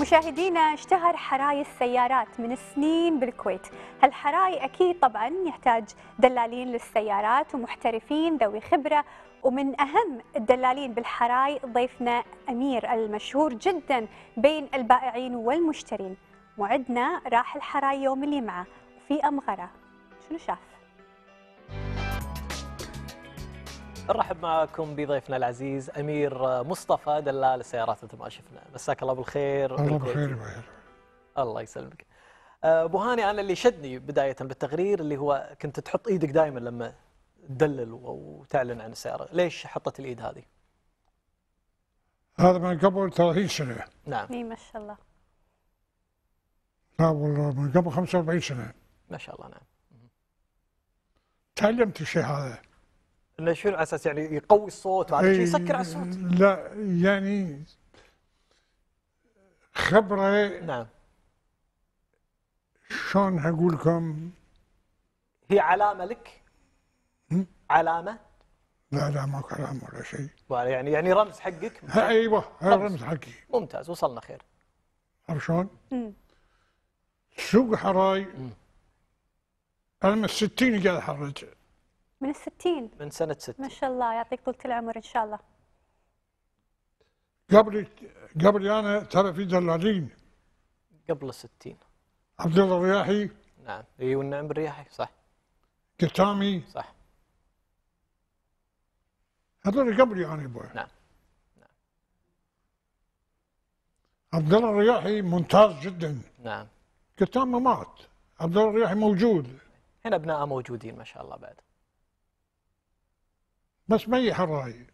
مشاهدينا اشتهر حراي السيارات من سنين بالكويت هالحراي أكيد طبعا يحتاج دلالين للسيارات ومحترفين ذوي خبرة ومن أهم الدلالين بالحراي ضيفنا أمير المشهور جدا بين البائعين والمشترين معدنا راح الحراي يوم الجمعة في أمغرة شنو شاف؟ نرحب معكم بضيفنا العزيز امير مصطفى دلال السيارات مثل ما شفنا مساك الله بالخير الله بالخير الله يسلمك أه، ابو هاني انا اللي شدني بدايه بالتقرير اللي هو كنت تحط ايدك دائما لما تدلل وتعلن عن السياره ليش حطت الايد هذه هذا من قبل 30 سنه نعم اي ما شاء الله والله من قبل 45 سنه ما شاء الله نعم تعلمت الشيء هذا انه شو الاساس يعني يقوي الصوت وهذا شيء إيه، يسكر على الصوت لا يعني خبره نعم شلون اقول لكم هي علامه لك؟ هم؟ علامه؟ لا لا ماكو علامه ولا شيء يعني يعني رمز حقك؟ ايوه رمز, رمز حقي ممتاز وصلنا خير عرفت شلون؟ سوق حراي انا من الستين قاعد احرج من الستين من سنة ستين ما شاء الله يعطيك طولة العمر إن شاء الله قبل قبل أنا ترى في دلالين قبل الستين عبد الله الرياحي نعم اي والنعم الرياحي صح قتامي صح هذول قبلي يعني أنا أبوي نعم نعم عبد الله الرياحي ممتاز جدا نعم قتامه مات عبد الله الرياحي موجود هنا أبنائه موجودين ما شاء الله بعد بس هي الراية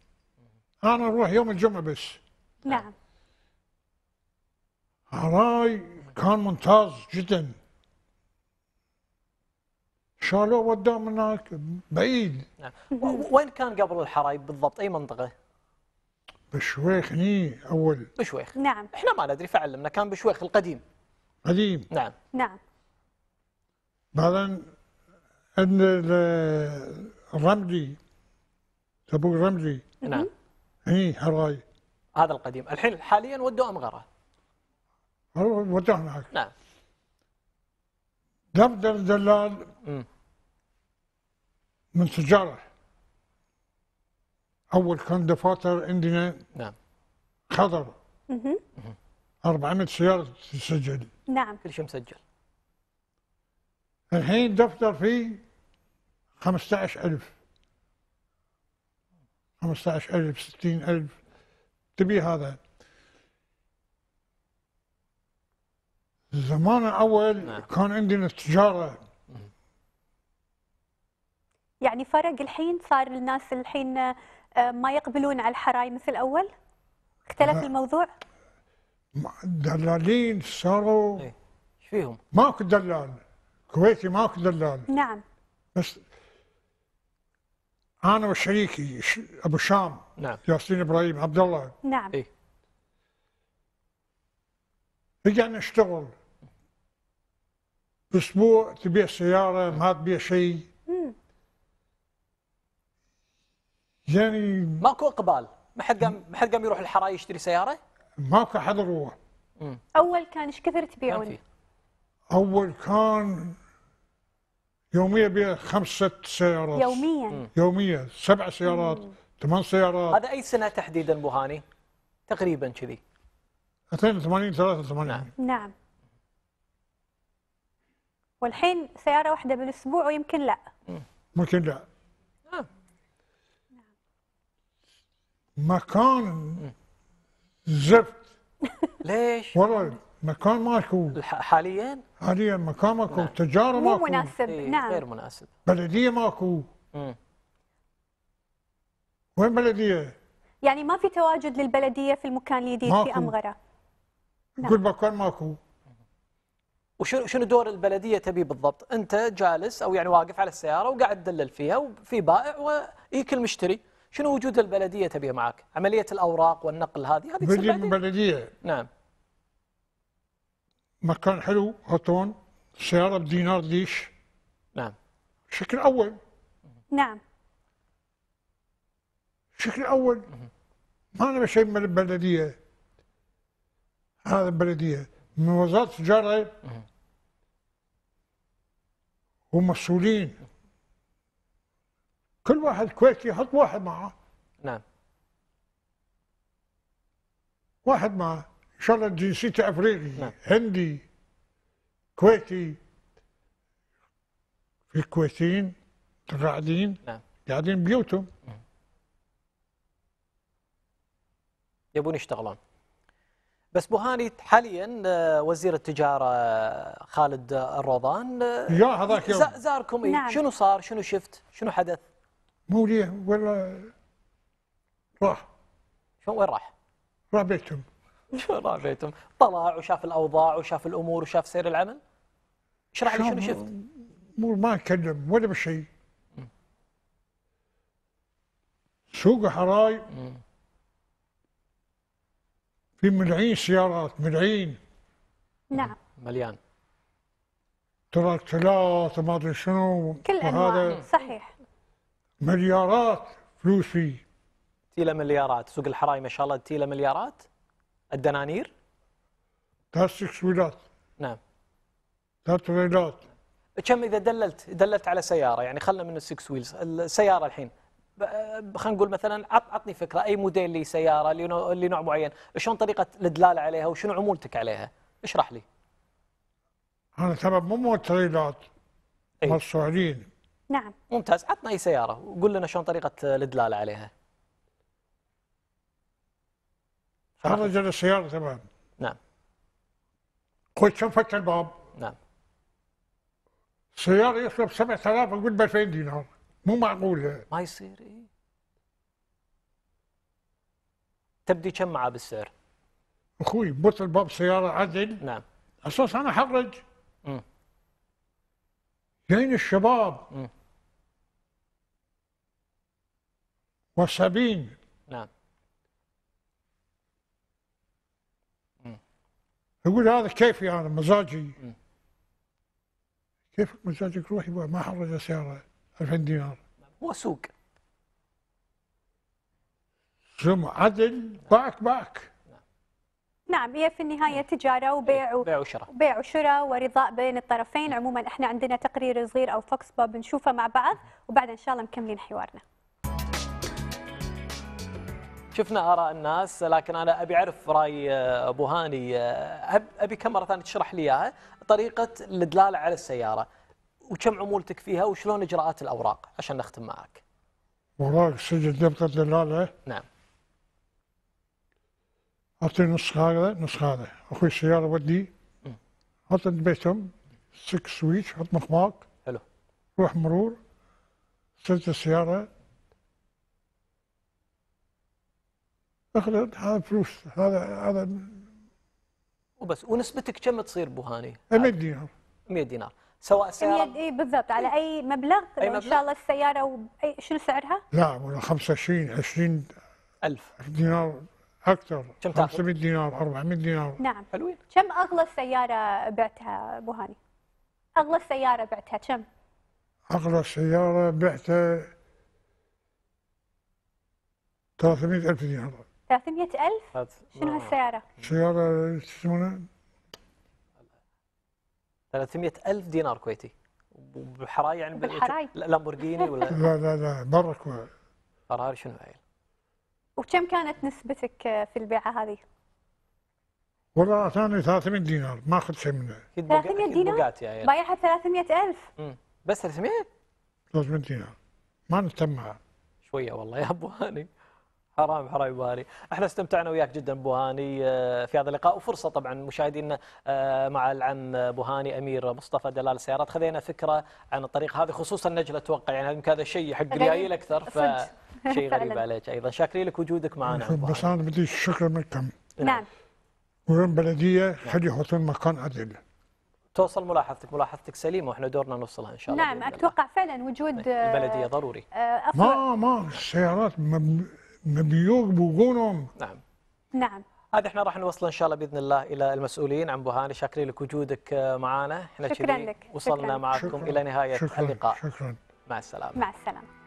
أنا أروح يوم الجمعة بس نعم حراي كان ممتاز جدا شالوه وداه من هناك بعيد نعم. وين كان قبل الحراي بالضبط اي منطقه؟ بشويخ هني اول بشويخ نعم احنا ما ندري فعلمنا كان بشويخ القديم قديم نعم نعم بعدين الرملي تبوك رمزي نعم اي هراي هذا القديم الحين حاليا ودوا امغره وضحناك نعم دفتر دلال من تجارة أول كان دفاتر عندنا نعم خضر 400 سيارة تسجل نعم كل شيء مسجل الحين دفتر فيه 15000 15000 60000 تبي هذا الزمان الاول نعم. كان عندنا تجاره يعني فرق الحين صار الناس الحين آه، ما يقبلون على الحراي مثل اول اختلف أه الموضوع دلالين صاروا إيه. ايش فيهم ماكو دلال كويتي ماكو دلال نعم بس انا وشريكي ابو شام نعم ياسين ابراهيم عبد الله نعم إيه؟ رجعنا نشتغل اسبوع تبيع سياره ما تبيع شيء يعني ماكو اقبال ما حد قام ما حد قام يروح الحراي يشتري سياره ماكو حد روح اول كان ايش كثر تبيعون اول كان يوميا بخمس خمس ست سيارات يوميا يوميا سبع سيارات ثمان سيارات هذا أي سنة تحديدا أبو هاني؟ تقريبا كذي 82 83 نعم نعم والحين سيارة واحدة بالأسبوع ويمكن لا ممكن لا آه. نعم. مكان زفت ليش؟ والله مكان ماكو حاليا؟ حاليا مكانك نعم. والتجاره ماكو مو مناسب إيه، نعم غير مناسب بلديه ماكو وين بلديه؟ يعني ما في تواجد للبلديه في المكان الجديد في امغره نعم. كل مكان ماكو وشنو شنو دور البلديه تبي بالضبط؟ انت جالس او يعني واقف على السياره وقاعد تدلل فيها وفي بائع ويجيك المشتري، شنو وجود البلديه تبيه معك؟ عمليه الاوراق والنقل هذه هذه من بلديه نعم مكان حلو هاتون سيارة بدينار ديش نعم شكل أول نعم شكل أول ما أنا شيء من البلدية هذا البلدية من وزارة التجارة ومسؤولين كل واحد كويتي يحط واحد معه نعم واحد معه ان شاء الله جنسيته افريقي نعم. هندي كويتي في كويتيين قاعدين نعم. قاعدين بيوتهم نعم. يبون يشتغلون بس بوهاني حاليا آه، وزير التجاره آه، خالد آه، الروضان يا هذاك زاركم زاركم إيه؟ نعم. شنو صار شنو شفت شنو حدث مو ليه ولا راح شو وين راح راح بيتهم شو راجعتم؟ طلع وشاف الاوضاع وشاف الامور وشاف سير العمل؟ اشرح لي شنو شفت؟ ما اتكلم ولا بشيء سوق حراي في ملعين سيارات ملعين نعم مليان تراكتلات وما ادري شنو كل انواع صحيح مليارات فلوس فيه تيلا مليارات سوق الحراي ما شاء الله تيلا مليارات الدنانير ثلاث تكويلات نعم ثلاث تكويلات كم اذا دللت دللت على سياره يعني خلنا من السكس ويلز السياره الحين آه، خلينا نقول مثلا عطني فكره اي موديل لسياره لنوع معين شلون طريقه الدلال عليها وشنو عمولتك عليها اشرح لي انا ترى مو موتريلات إيه. مو نعم ممتاز عطنا اي سياره وقول لنا شلون طريقه الدلال عليها خرج للسيارة تمام نعم كم فك الباب نعم سيارة يطلب 7000 اقول ب 2000 دينار مو معقولة ما يصير اي تبدي كم معاه بالسعر؟ اخوي بط الباب سيارة عدل نعم اساس انا احرج جايين الشباب مم. وسابين نعم يقول هذا كيفي يعني مزاجي كيف مزاجك روحي ما حرج سياره 2000 دينار هو سوق سمع عدل باك باك نعم هي في النهايه نعم. تجاره وبيع و... بيع وشراء بيع وشراء ورضاء بين الطرفين عموما احنا عندنا تقرير صغير او فوكس بوب نشوفه مع بعض وبعد ان شاء الله مكملين حوارنا شفنا اراء الناس لكن انا ابي اعرف راي آه، ابو هاني آه، ابي كم مره ثانيه تشرح لي اياها طريقه الدلاله على السياره وكم عمولتك فيها وشلون اجراءات الاوراق عشان نختم معك. اوراق سجل دفتر دلاله نعم. اعطي نص هذا نص هذا اخوي السياره ودي حط بيتهم سك سويتش حط مخباك حلو روح مرور سجل السياره اخذت هذا فلوس هذا هذا وبس ونسبتك كم تصير بوهاني؟ 100 دينار 100 دينار سواء سيارة 100 اي بالضبط على اي مبلغ أي مبلغ؟ ان شاء الله السيارة وأي شنو سعرها؟ لا ولا 25 20 ألف دينار اكثر كم 500 دينار 400 دينار نعم حلوين كم اغلى سيارة بعتها بوهاني؟ اغلى سيارة بعتها كم؟ اغلى سيارة بعتها 300 الف دينار 300000 شنو هالسيارة؟ سيارة يسمونها 300000 دينار كويتي وبالحراي يعني بالحراي لا لامبورجيني ولا لا لا لا برا كويت فراري شنو عيل وكم كانت نسبتك في البيعة هذه؟ والله اعطاني 300 دينار ما اخذ شيء منها 300 دينار؟ بايعها ب 300000 بس 300 300 دينار ما نتمها معها شويه والله يا ابو هاني حرام حرام ابو هاني، احنا استمتعنا وياك جدا ابو هاني آه، في هذا اللقاء وفرصه طبعا مشاهدينا آه، مع العم ابو هاني امير مصطفى دلال السيارات خذينا فكره عن الطريق هذه خصوصا نجله اتوقع يعني يمكن هذا شيء حق اليايل اكثر فشيء غريب عليك ايضا شاكرين لك وجودك معنا بس انا بدي الشكر منكم نعم وين بلديه خلي يحطون مكان عدل توصل ملاحظتك ملاحظتك سليمه واحنا دورنا نوصلها ان شاء الله نعم اتوقع فعلا وجود البلديه ضروري آه، ما ما السيارات نبيوك بوجونهم نعم نعم هذا احنا راح نوصل ان شاء الله باذن الله الى المسؤولين عن بوهاني شاكرين لك وجودك آه، معنا احنا شكرا لك وصلنا شكرا معكم شكرا الى نهايه شكرا اللقاء شكرا مع السلامه مع السلامه